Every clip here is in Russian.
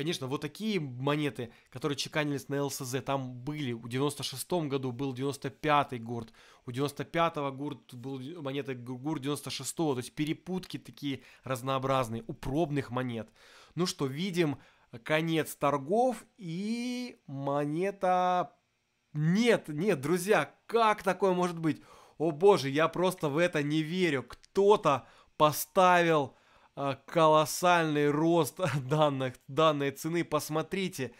Конечно, вот такие монеты, которые чеканились на ЛСЗ, там были. У 96-м году был 95-й гурт, у 95-го гурт был монета гур 96-го. То есть перепутки такие разнообразные у пробных монет. Ну что, видим конец торгов и монета... Нет, нет, друзья, как такое может быть? О боже, я просто в это не верю. Кто-то поставил Э, колоссальный рост данных, данной цены. Посмотрите,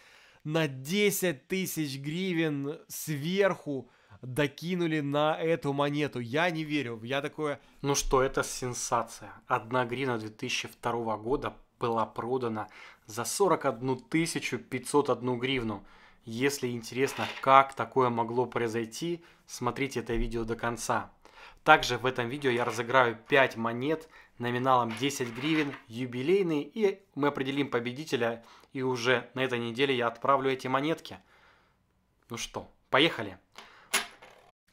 на 10 тысяч гривен сверху докинули на эту монету. Я не верю, я такое... Ну что, это сенсация. Одна гривна 2002 года была продана за 41 501 гривну. Если интересно, как такое могло произойти, смотрите это видео до конца. Также в этом видео я разыграю 5 монет номиналом 10 гривен, юбилейный, и мы определим победителя, и уже на этой неделе я отправлю эти монетки. Ну что, поехали!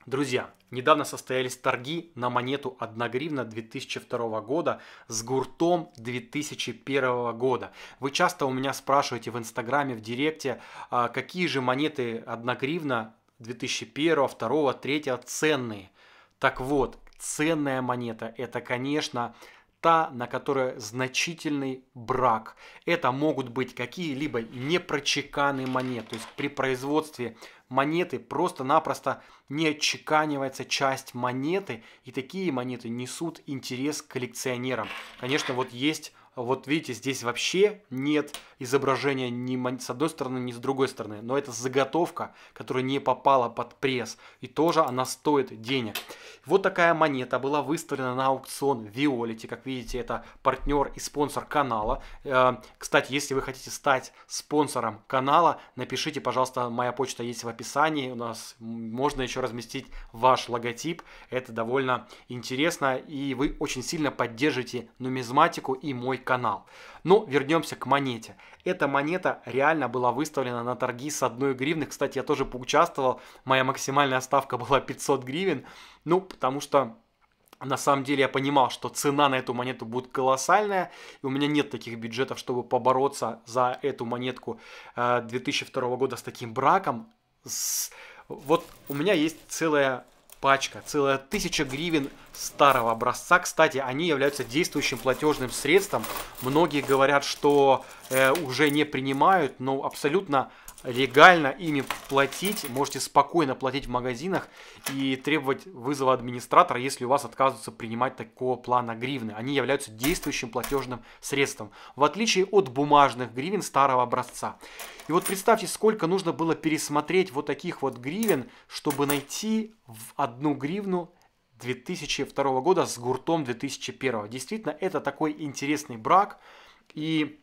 Друзья, недавно состоялись торги на монету 1 гривна 2002 года с гуртом 2001 года. Вы часто у меня спрашиваете в инстаграме, в директе, а, какие же монеты 1 гривна 2001, 2, 3 ценные. Так вот, ценная монета – это, конечно, та, на которой значительный брак. Это могут быть какие-либо непрочеканные монеты. То есть при производстве монеты просто-напросто не отчеканивается часть монеты, и такие монеты несут интерес коллекционерам. Конечно, вот есть вот видите, здесь вообще нет изображения ни с одной стороны, ни с другой стороны. Но это заготовка, которая не попала под пресс. И тоже она стоит денег. Вот такая монета была выставлена на аукцион Виолити. Как видите, это партнер и спонсор канала. Э, кстати, если вы хотите стать спонсором канала, напишите, пожалуйста, моя почта есть в описании. У нас можно еще разместить ваш логотип. Это довольно интересно. И вы очень сильно поддержите нумизматику и мой канал. Но ну, вернемся к монете. Эта монета реально была выставлена на торги с одной гривны. Кстати, я тоже поучаствовал. Моя максимальная ставка была 500 гривен. Ну, потому что на самом деле я понимал, что цена на эту монету будет колоссальная, и у меня нет таких бюджетов, чтобы побороться за эту монетку 2002 э, года с таким браком. С... Вот у меня есть целая пачка, целая тысяча гривен старого образца. Кстати, они являются действующим платежным средством. Многие говорят, что э, уже не принимают, но абсолютно легально ими платить, можете спокойно платить в магазинах и требовать вызова администратора, если у вас отказываются принимать такого плана гривны. Они являются действующим платежным средством, в отличие от бумажных гривен старого образца. И вот представьте, сколько нужно было пересмотреть вот таких вот гривен, чтобы найти в одну гривну 2002 года с гуртом 2001. Действительно, это такой интересный брак. И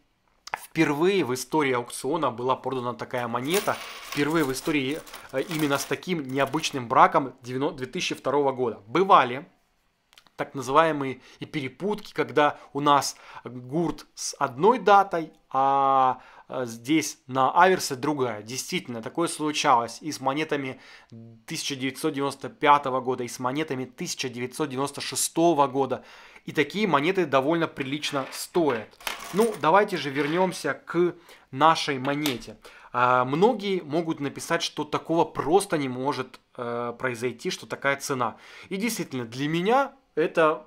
Впервые в истории аукциона была продана такая монета. Впервые в истории э, именно с таким необычным браком 2002 года. Бывали так называемые и перепутки, когда у нас гурт с одной датой, а Э, здесь на Аверсе другая. Действительно, такое случалось и с монетами 1995 года, и с монетами 1996 года. И такие монеты довольно прилично стоят. Ну, давайте же вернемся к нашей монете. Э, многие могут написать, что такого просто не может э, произойти, что такая цена. И действительно, для меня это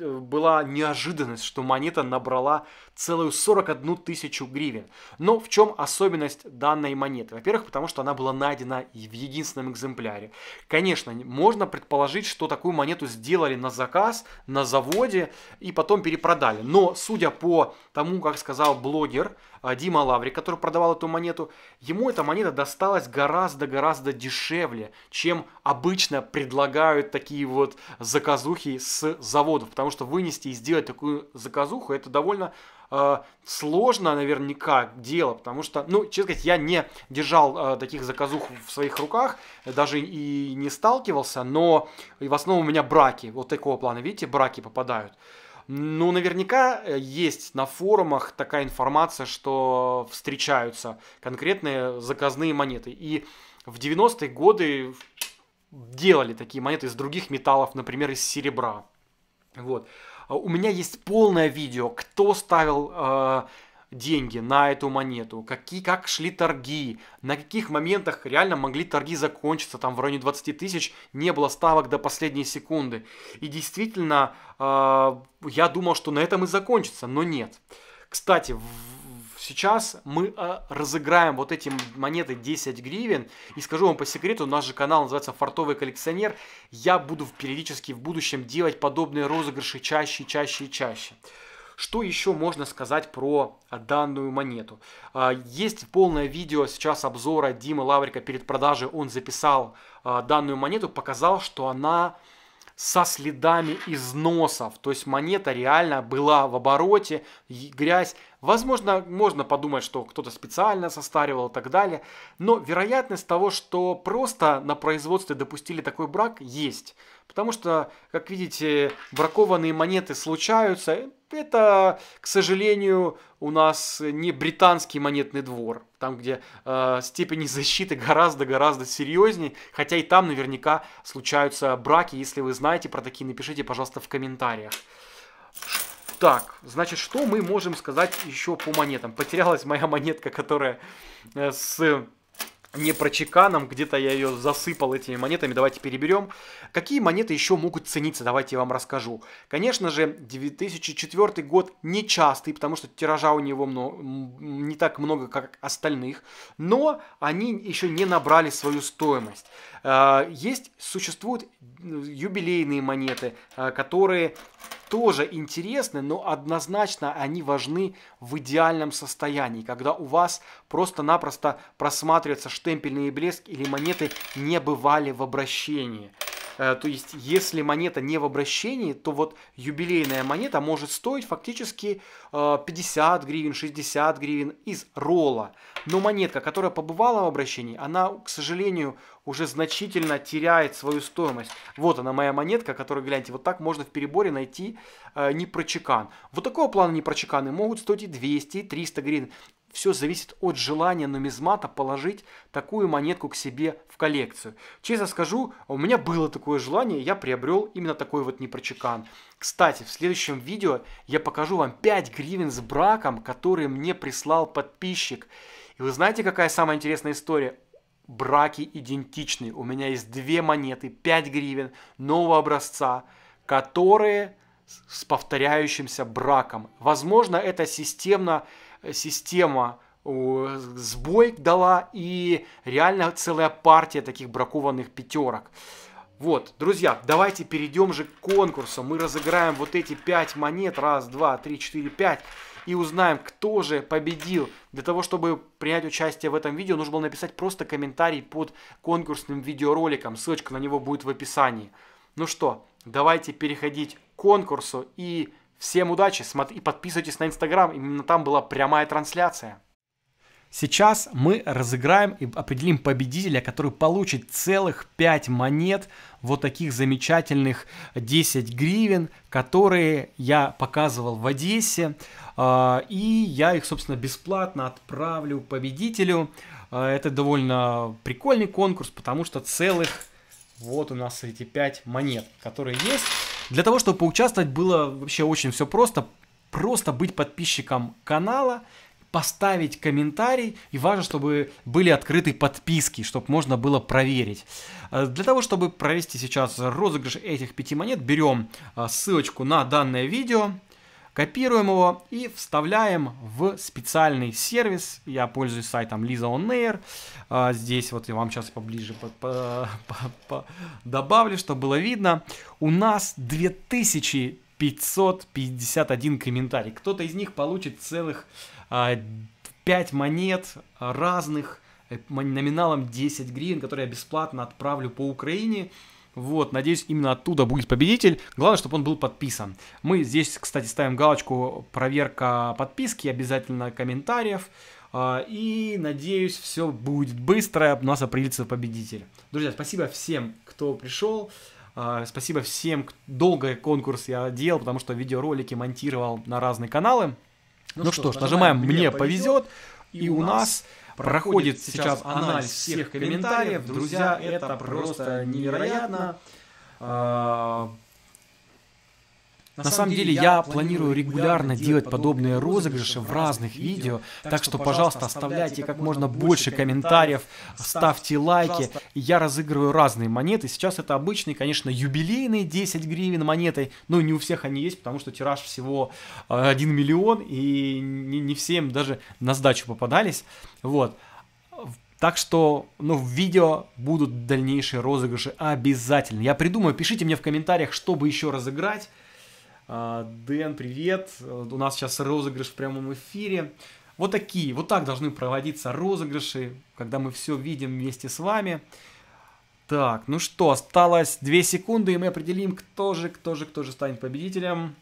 была неожиданность, что монета набрала целую 41 тысячу гривен. Но в чем особенность данной монеты? Во-первых, потому что она была найдена в единственном экземпляре. Конечно, можно предположить, что такую монету сделали на заказ, на заводе и потом перепродали. Но судя по тому, как сказал блогер, а Дима Лаври, который продавал эту монету, ему эта монета досталась гораздо-гораздо дешевле, чем обычно предлагают такие вот заказухи с заводов. Потому что вынести и сделать такую заказуху, это довольно э, сложно наверняка дело, потому что, ну, честно говоря, я не держал э, таких заказух в своих руках, даже и не сталкивался, но в основном у меня браки вот такого плана, видите, браки попадают. Ну, наверняка э, есть на форумах такая информация, что встречаются конкретные заказные монеты. И в 90-е годы делали такие монеты из других металлов, например, из серебра. Вот. А у меня есть полное видео, кто ставил э, деньги на эту монету, какие, как шли торги, на каких моментах реально могли торги закончиться, там в районе 20 тысяч не было ставок до последней секунды. И действительно, э, я думал, что на этом и закончится, но нет. Кстати, сейчас мы а, разыграем вот эти монеты 10 гривен. И скажу вам по секрету, наш же канал называется «Фартовый коллекционер». Я буду периодически в будущем делать подобные розыгрыши чаще, чаще и чаще. чаще. Что еще можно сказать про данную монету? А, есть полное видео сейчас обзора Димы Лаврика перед продажей. Он записал а, данную монету, показал, что она со следами износов. То есть монета реально была в обороте, грязь Возможно, можно подумать, что кто-то специально состаривал и так далее, но вероятность того, что просто на производстве допустили такой брак, есть. Потому что, как видите, бракованные монеты случаются. Это, к сожалению, у нас не британский монетный двор, там, где э, степени защиты гораздо-гораздо серьезнее, хотя и там наверняка случаются браки. Если вы знаете про такие, напишите, пожалуйста, в комментариях. Так, значит, что мы можем сказать еще по монетам? Потерялась моя монетка, которая э, с не прочеканом, где-то я ее засыпал этими монетами, давайте переберем. Какие монеты еще могут цениться, давайте я вам расскажу. Конечно же, 2004 год нечастый, потому что тиража у него много, не так много, как остальных, но они еще не набрали свою стоимость. Э, есть, существуют юбилейные монеты, э, которые тоже интересны, но однозначно они важны в идеальном состоянии, когда у вас просто-напросто просматривается штемпельный блеск или монеты не бывали в обращении. Э, то есть, если монета не в обращении, то вот юбилейная монета может стоить фактически 50 э, гривен, 60 гривен из ролла. Но монетка, которая побывала в обращении, она, к сожалению, уже значительно теряет свою стоимость. Вот она, моя монетка, которую, гляньте, вот так можно в переборе найти э, непрочекан. Вот такого плана непрочеканы могут стоить и 200, и 300 гривен все зависит от желания нумизмата положить такую монетку к себе в коллекцию. Честно скажу, у меня было такое желание, я приобрел именно такой вот непрочекан. Кстати, в следующем видео я покажу вам 5 гривен с браком, которые мне прислал подписчик. И вы знаете, какая самая интересная история? Браки идентичны. У меня есть две монеты, 5 гривен нового образца, которые с повторяющимся браком. Возможно, это системно система сбой дала и реально целая партия таких бракованных пятерок. Вот, друзья, давайте перейдем же к конкурсу. Мы разыграем вот эти пять монет. Раз, два, три, четыре, пять. И узнаем, кто же победил. Для того, чтобы принять участие в этом видео, нужно было написать просто комментарий под конкурсным видеороликом. Ссылочка на него будет в описании. Ну что, давайте переходить к конкурсу и Всем удачи и подписывайтесь на Инстаграм, именно там была прямая трансляция. Сейчас мы разыграем и определим победителя, который получит целых 5 монет, вот таких замечательных 10 гривен, которые я показывал в Одессе. А, и я их, собственно, бесплатно отправлю победителю. А, это довольно прикольный конкурс, потому что целых вот у нас эти 5 монет, которые есть. Для того, чтобы поучаствовать, было вообще очень все просто. Просто быть подписчиком канала, поставить комментарий, и важно, чтобы были открыты подписки, чтобы можно было проверить. Э, для того, чтобы провести сейчас розыгрыш этих пяти монет, берем э, ссылочку на данное видео, Копируем его и вставляем в специальный сервис. Я пользуюсь сайтом Lisa on Air. А, здесь вот я вам сейчас поближе по -по -по -по добавлю, чтобы было видно. У нас 2551 комментарий. Кто-то из них получит целых а, 5 монет разных э, номиналом 10 гривен, которые я бесплатно отправлю по Украине. Вот, надеюсь, именно оттуда будет победитель. Главное, чтобы он был подписан. Мы здесь, кстати, ставим галочку проверка подписки, обязательно комментариев. А, и надеюсь, все будет быстро, у нас определится победитель. Друзья, спасибо всем, кто пришел. А, спасибо всем, долго конкурс я делал, потому что видеоролики монтировал на разные каналы. Ну, ну что, что ж, нажимаем «Мне повезет», повезет и у нас... нас проходит сейчас анализ всех комментариев. Друзья, это просто невероятно. А, на самом деле, я планирую регулярно делать подобные розыгрыши в разных видео, так что, пожалуйста, оставляйте как можно больше комментариев, ставьте лайки. Я разыгрываю разные монеты. Сейчас это обычные, конечно, юбилейные 10 гривен монетой, но не у всех они есть, потому что тираж всего 1 э, миллион, и не, всем даже на сдачу попадались. Вот. Так что, ну, в видео будут дальнейшие розыгрыши обязательно. Я придумаю, пишите мне в комментариях, чтобы еще разыграть. А, Дэн, привет. У нас сейчас розыгрыш в прямом эфире. Вот такие, вот так должны проводиться розыгрыши, когда мы все видим вместе с вами. Так, ну что, осталось 2 секунды, и мы определим, кто же, кто же, кто же станет победителем.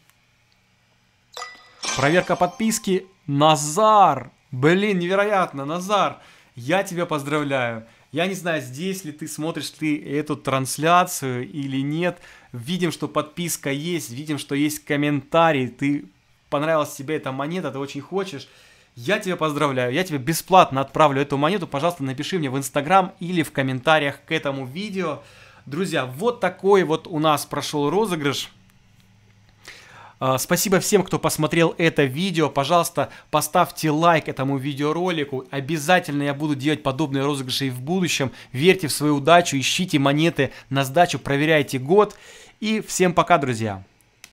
Проверка подписки. Назар! Блин, невероятно, Назар! Я тебя поздравляю! Я не знаю, здесь ли ты смотришь ты эту трансляцию или нет. Видим, что подписка есть, видим, что есть комментарий. Ты понравилась тебе эта монета, ты очень хочешь. Я тебя поздравляю, я тебе бесплатно отправлю эту монету. Пожалуйста, напиши мне в Инстаграм или в комментариях к этому видео. Друзья, вот такой вот у нас прошел розыгрыш. А, спасибо всем, кто посмотрел это видео. Пожалуйста, поставьте лайк этому видеоролику. Обязательно я буду делать подобные розыгрыши и в будущем. Верьте в свою удачу, ищите монеты на сдачу, проверяйте год. И всем пока, друзья!